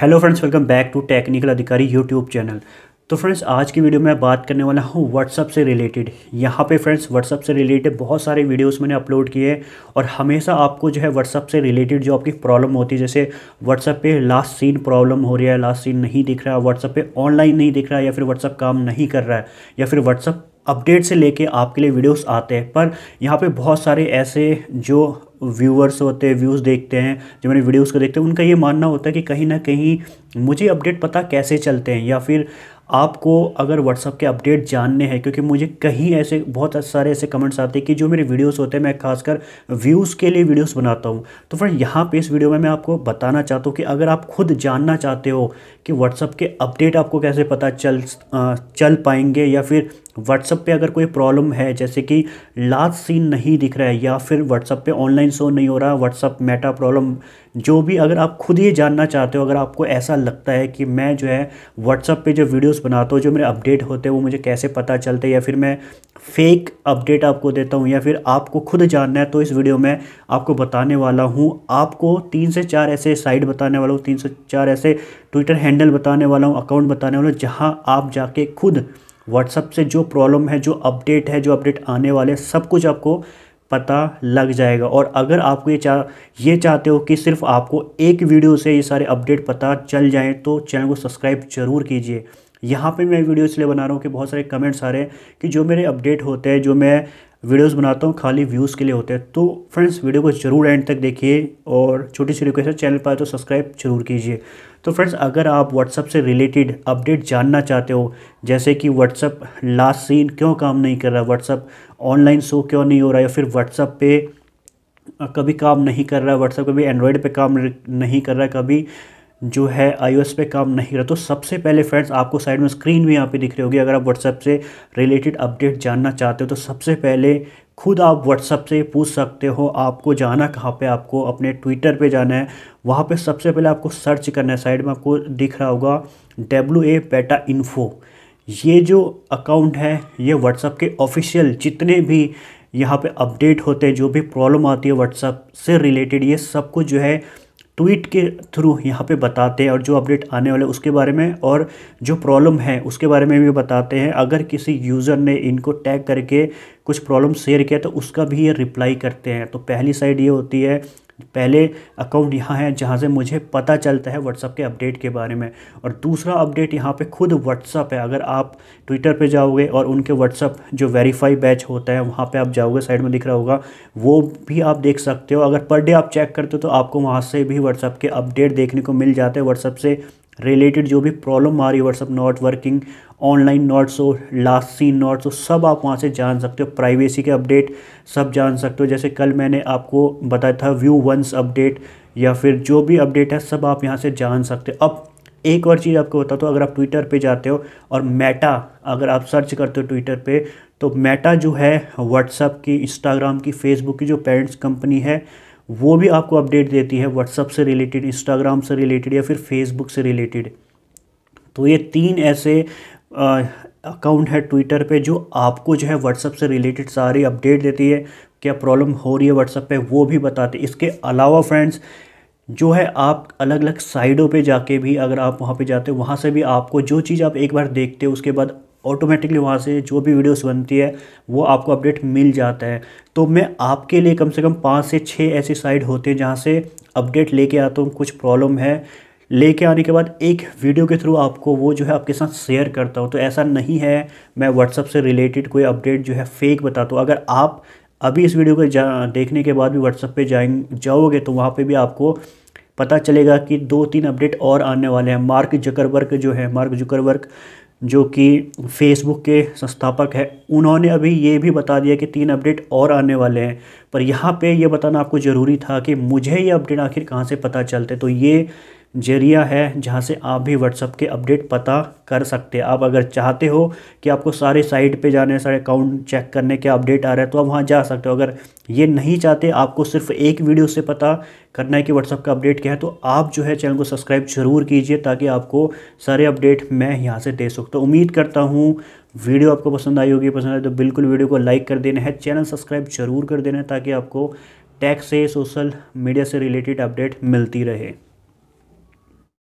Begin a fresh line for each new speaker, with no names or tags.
hello friends welcome back to technical Adhikari YouTube channel तो friends आज की वीडियो में बात करने वाला हूँ व्हाट्सअप से रिलेटेड यहाँ पे फ्रेंड्स व्हाट्सअप से रिलेटेड बहुत सारे वीडियोस मैंने अपलोड किए हैं और हमेशा आपको जो है व्हाट्सअप से रिलेटेड जो आपकी प्रॉब्लम होती है जैसे व्हाट्सअप पे लास्ट सीन प्रॉब्लम हो रही है लास्ट सीन नहीं दिख रहा है व्हाट्सअप पर ऑनलाइन नहीं दिख रहा है या फिर व्हाट्सअप काम नहीं कर रहा है या फिर व्हाट्सअप अपडेट से लेके आपके लिए वीडियोस आते हैं पर यहाँ पे बहुत सारे ऐसे जो व्यूअर्स होते हैं व्यूज़ देखते हैं जो मेरे वीडियोस को देखते हैं उनका ये मानना होता है कि कहीं ना कहीं मुझे अपडेट पता कैसे चलते हैं या फिर आपको अगर व्हाट्सअप के अपडेट जानने हैं क्योंकि मुझे कहीं ऐसे बहुत सारे ऐसे कमेंट्स आते हैं कि जो मेरे वीडियोस होते हैं मैं खासकर व्यूज़ के लिए वीडियोस बनाता हूँ तो फ्रेंड यहाँ पे इस वीडियो में मैं आपको बताना चाहता हूँ कि अगर आप खुद जानना चाहते हो कि व्हाट्सअप के अपडेट आपको कैसे पता चल चल पाएंगे या फिर व्हाट्सअप पे अगर कोई प्रॉब्लम है जैसे कि लास्ट सीन नहीं दिख रहा है या फिर व्हाट्सअप पे ऑनलाइन शो नहीं हो रहा व्हाट्सअप मेटा प्रॉब्लम जो भी अगर आप खुद ये जानना चाहते हो अगर आपको ऐसा लगता है कि मैं जो है व्हाट्सअप पे जो वीडियोस बनाता हूँ जो मेरे अपडेट होते हैं वो मुझे कैसे पता चलते हैं या फिर मैं फेक अपडेट आपको देता हूँ या फिर आपको खुद जानना है तो इस वीडियो में आपको बताने वाला हूँ आपको तीन से चार ऐसे साइट बताने वाला हूँ तीन से चार ऐसे ट्विटर हैंडल बताने वाला हूँ अकाउंट बताने वाला हूँ जहाँ आप जाके खुद व्हाट्सअप से जो प्रॉब्लम है जो अपडेट है जो अपडेट आने वाले सब कुछ आपको पता लग जाएगा और अगर आपको ये चाह ये चाहते हो कि सिर्फ आपको एक वीडियो से ये सारे अपडेट पता चल जाएँ तो चैनल को सब्सक्राइब जरूर कीजिए यहाँ पे मैं वीडियो इसलिए बना रहा हूँ कि बहुत सारे कमेंट्स आ रहे हैं कि जो मेरे अपडेट होते हैं जो मैं वीडियोस बनाता हूँ खाली व्यूज़ के लिए होते हैं तो फ्रेंड्स वीडियो को ज़रूर एंड तक देखिए और छोटी सी रिक्वेस्ट है चैनल पर तो सब्सक्राइब जरूर कीजिए तो फ्रेंड्स अगर आप व्हाट्सअप से रिलेटेड अपडेट जानना चाहते हो जैसे कि व्हाट्सअप लास्ट सीन क्यों काम नहीं कर रहा व्हाट्सअप ऑनलाइन शो क्यों नहीं हो रहा या फिर व्हाट्सअप पर कभी काम नहीं कर रहा व्हाट्सअप कभी एंड्रॉयड पर काम नहीं कर रहा कभी जो है आईओएस पे काम नहीं करा तो सबसे पहले फ्रेंड्स आपको साइड में स्क्रीन भी यहाँ पे दिख रही होगी अगर आप व्हाट्सएप से रिलेटेड अपडेट जानना चाहते हो तो सबसे पहले खुद आप व्हाट्सएप से पूछ सकते हो आपको जाना कहाँ पे आपको अपने ट्विटर पे जाना है वहाँ पे सबसे पहले आपको सर्च करना है साइड में आपको दिख रहा होगा डब्ल्यू ए पेटा इन्फो ये जो अकाउंट है ये व्हाट्सअप के ऑफिशियल जितने भी यहाँ पे अपडेट होते हैं जो भी प्रॉब्लम आती है व्हाट्सअप से रिलेटेड ये सब कुछ जो है ट्वीट के थ्रू यहाँ पे बताते हैं और जो अपडेट आने वाले उसके बारे में और जो प्रॉब्लम है उसके बारे में भी बताते हैं अगर किसी यूज़र ने इनको टैग करके कुछ प्रॉब्लम शेयर किया तो उसका भी ये रिप्लाई करते हैं तो पहली साइड ये होती है पहले अकाउंट यहाँ है जहाँ से मुझे पता चलता है व्हाट्सअप के अपडेट के बारे में और दूसरा अपडेट यहाँ पे खुद व्हाट्सअप है अगर आप ट्विटर पे जाओगे और उनके व्हाट्सअप जो वेरीफाई बैच होता है वहाँ पे आप जाओगे साइड में दिख रहा होगा वो भी आप देख सकते हो अगर पर डे आप चेक करते हो तो आपको वहाँ से भी व्हाट्सअप के अपडेट देखने को मिल जाते हैं व्हाट्सअप से रिलेटेड जो भी प्रॉब्लम आ रही है WhatsApp not working online not show हो लास्ट सीन नोट्स हो सब आप वहाँ से जान सकते हो प्राइवेसी के अपडेट सब जान सकते हो जैसे कल मैंने आपको बताया था व्यू वंस अपडेट या फिर जो भी अपडेट है सब आप यहाँ से जान सकते हो अब एक और चीज़ आपको बताता हूँ अगर आप ट्विटर पे जाते हो और मेटा अगर आप सर्च करते हो ट्विटर पे तो मेटा जो है व्हाट्सअप की इंस्टाग्राम की फेसबुक की जो पेरेंट्स कंपनी है वो भी आपको अपडेट देती है व्हाट्सअप से रिलेटेड इंस्टाग्राम से रिलेटेड या फिर फेसबुक से रिलेटेड तो ये तीन ऐसे अकाउंट है ट्विटर पे जो आपको जो है व्हाट्सअप से रिलेटेड सारी अपडेट देती है क्या प्रॉब्लम हो रही है व्हाट्सअप पे वो भी बताते इसके अलावा फ्रेंड्स जो है आप अलग अलग साइडों पे जाके भी अगर आप वहाँ पे जाते हो वहाँ से भी आपको जो चीज़ आप एक बार देखते हो उसके बाद ऑटोमेटिकली वहाँ से जो भी वीडियोस बनती है वो आपको अपडेट मिल जाता है तो मैं आपके लिए कम से कम पाँच से छः ऐसी साइट होते हैं जहाँ से अपडेट लेके आता हूँ कुछ प्रॉब्लम है लेके आने के बाद एक वीडियो के थ्रू आपको वो जो है आपके साथ शेयर करता हूँ तो ऐसा नहीं है मैं व्हाट्सअप से रिलेटेड कोई अपडेट जो है फेक बताता हूँ अगर आप अभी इस वीडियो को देखने के बाद भी व्हाट्सअप पर जाए जाओगे तो वहाँ पर भी आपको पता चलेगा कि दो तीन अपडेट और आने वाले हैं मार्क जकरबर्ग जो है मार्क जुकरवर्क जो कि फेसबुक के संस्थापक है उन्होंने अभी ये भी बता दिया कि तीन अपडेट और आने वाले हैं पर यहाँ पे ये बताना आपको ज़रूरी था कि मुझे ये अपडेट आखिर कहाँ से पता चलते तो ये जरिया है जहाँ से आप भी व्हाट्सअप के अपडेट पता कर सकते हैं आप अगर चाहते हो कि आपको सारे साइट पे जाने सारे अकाउंट चेक करने के अपडेट आ रहा है तो आप वहाँ जा सकते हो अगर ये नहीं चाहते आपको सिर्फ एक वीडियो से पता करना है कि व्हाट्सअप का अपडेट क्या है तो आप जो है चैनल को सब्सक्राइब ज़रूर कीजिए ताकि आपको सारे अपडेट मैं यहाँ से दे सकता तो उम्मीद करता हूँ वीडियो आपको पसंद आई होगी पसंद आए तो बिल्कुल वीडियो को लाइक कर देना है चैनल सब्सक्राइब जरूर कर देना है ताकि आपको टैक्स से सोशल मीडिया से रिलेटेड अपडेट मिलती रहे